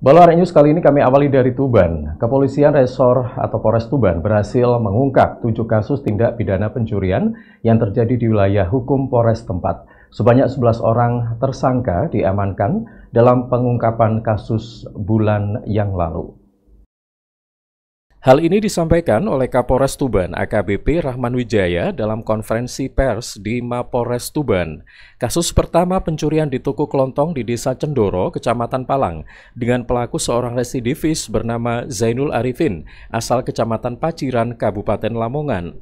Baluar News kali ini kami awali dari Tuban. Kepolisian Resor atau Polres Tuban berhasil mengungkap tujuh kasus tindak pidana pencurian yang terjadi di wilayah hukum Polres tempat. Sebanyak 11 orang tersangka diamankan dalam pengungkapan kasus bulan yang lalu. Hal ini disampaikan oleh Kapolres Tuban AKBP Rahman Wijaya dalam konferensi pers di Mapolres Tuban. Kasus pertama pencurian di toko kelontong di Desa Cendoro, Kecamatan Palang, dengan pelaku seorang residivis bernama Zainul Arifin, asal Kecamatan Paciran, Kabupaten Lamongan.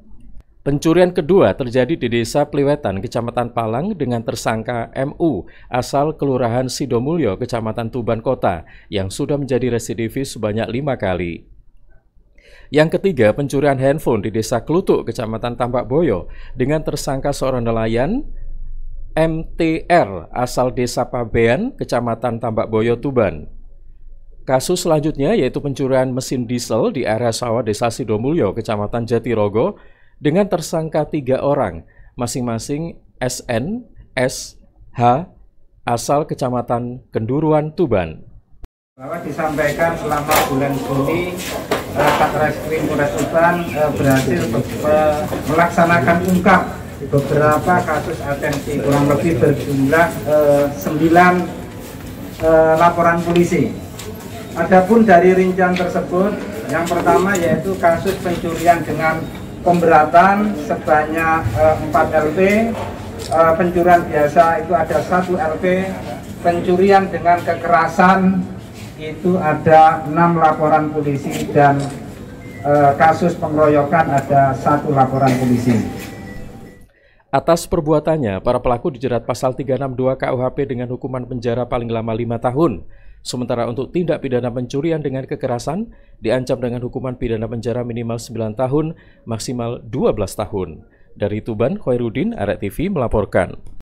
Pencurian kedua terjadi di Desa Pliwetan, Kecamatan Palang dengan tersangka MU asal Kelurahan Sidomulyo, Kecamatan Tuban Kota yang sudah menjadi residivis sebanyak lima kali. Yang ketiga, pencurian handphone di Desa Kelutuk, Kecamatan Tambak Boyo, dengan tersangka seorang nelayan MTR asal Desa Pabean, Kecamatan Tambak Boyo, Tuban. Kasus selanjutnya yaitu pencurian mesin diesel di area sawah Desa Sidomulyo, Kecamatan Jatirogo, dengan tersangka tiga orang, masing-masing SN, SH, asal Kecamatan Kenduruan, Tuban. Bahwa disampaikan selama bulan Juni Reskrim Polres Tuban eh, berhasil eh, melaksanakan ungkap beberapa kasus atensi kurang lebih berjumlah eh, sembilan laporan polisi. Adapun dari rincian tersebut, yang pertama yaitu kasus pencurian dengan pemberatan sebanyak empat 4 LP, pencurian biasa itu ada satu LP, pencurian dengan kekerasan itu ada enam laporan polisi dan e, kasus pengeroyokan ada satu laporan polisi. Atas perbuatannya, para pelaku dijerat pasal 362 KUHP dengan hukuman penjara paling lama 5 tahun. Sementara untuk tindak pidana pencurian dengan kekerasan diancam dengan hukuman pidana penjara minimal 9 tahun, maksimal 12 tahun. Dari Tuban, Khairuddin, Arek TV melaporkan.